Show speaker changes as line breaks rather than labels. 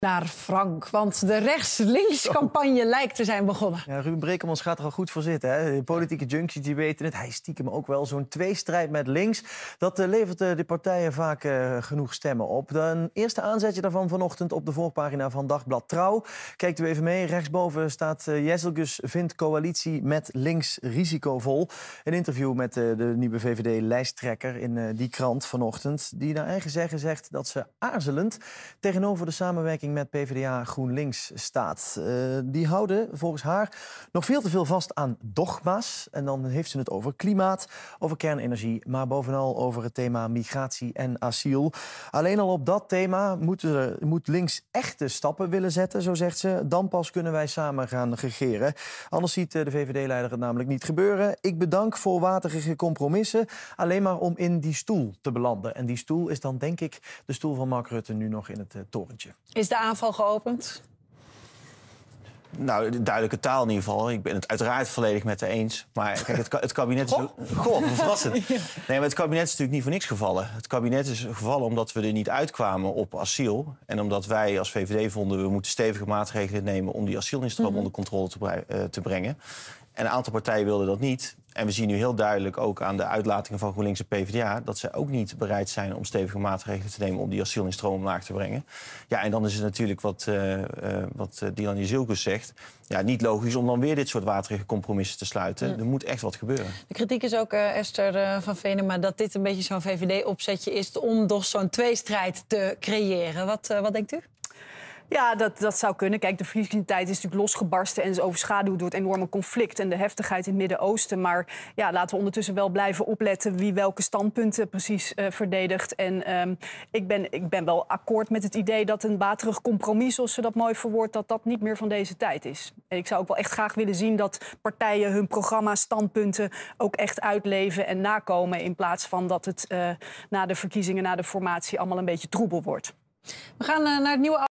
naar Frank. Want de rechts-links oh. campagne lijkt te zijn begonnen.
Ja, Ruben Brekemans gaat er al goed voor zitten. Hè? De politieke junkies die weten het. Hij stiekem ook wel zo'n tweestrijd met links. Dat uh, levert eh, de partijen vaak eh, genoeg stemmen op. Een eerste aanzetje daarvan vanochtend op de voorpagina van Dagblad Trouw. Kijkt u even mee. Rechtsboven staat Jezelgus vindt coalitie met links risicovol. Een interview met de nieuwe VVD-lijsttrekker in die krant vanochtend. Die naar eigen zeggen zegt dat ze aarzelend tegenover de samenwerking met PvdA GroenLinks staat. Eh, die houden volgens haar nog veel te veel vast aan dogma's. En dan heeft ze het over klimaat, over kernenergie, maar bovenal over het thema migratie en asiel. Alleen al op dat thema moet, moet links echte stappen willen zetten, zo zegt ze. Dan pas kunnen wij samen gaan regeren. Anders ziet eh, de VVD-leider het namelijk niet gebeuren. Ik bedank voor waterige compromissen, alleen maar om in die stoel te belanden. En die stoel is dan denk ik de stoel van Mark Rutte nu nog in het eh, torentje.
Is aanval geopend?
Nou, duidelijke taal in ieder geval. Ik ben het uiteraard volledig met haar eens. Maar kijk, het, het kabinet is... Goh, verrassend. Nee, maar het kabinet is natuurlijk niet voor niks gevallen. Het kabinet is gevallen omdat we er niet uitkwamen op asiel. En omdat wij als VVD vonden... we moeten stevige maatregelen nemen... om die asielinstroom mhm. onder controle te, eh, te brengen. En een aantal partijen wilden dat niet. En we zien nu heel duidelijk ook aan de uitlatingen van GroenLinks en PvdA... dat ze ook niet bereid zijn om stevige maatregelen te nemen... om die asielinstroom omlaag te brengen. Ja, en dan is het natuurlijk wat, uh, uh, wat eh, zegt... Ja, niet logisch om dan weer dit soort waterige compromissen te sluiten. Er moet echt wat gebeuren.
De kritiek is ook, Esther van Venema... dat dit een beetje zo'n VVD-opzetje is om toch zo'n tweestrijd te creëren. Wat, wat denkt u? Ja, dat, dat zou kunnen. Kijk, de verkiezingstijd is natuurlijk losgebarsten en is overschaduwd door het enorme conflict en de heftigheid in het Midden-Oosten. Maar ja, laten we ondertussen wel blijven opletten wie welke standpunten precies eh, verdedigt. En ehm, ik, ben, ik ben wel akkoord met het idee dat een waterig compromis, zoals ze dat mooi verwoordt, dat dat niet meer van deze tijd is. En ik zou ook wel echt graag willen zien dat partijen hun programma's, standpunten ook echt uitleven en nakomen. In plaats van dat het eh, na de verkiezingen, na de formatie allemaal een beetje troebel wordt. We gaan eh, naar het nieuwe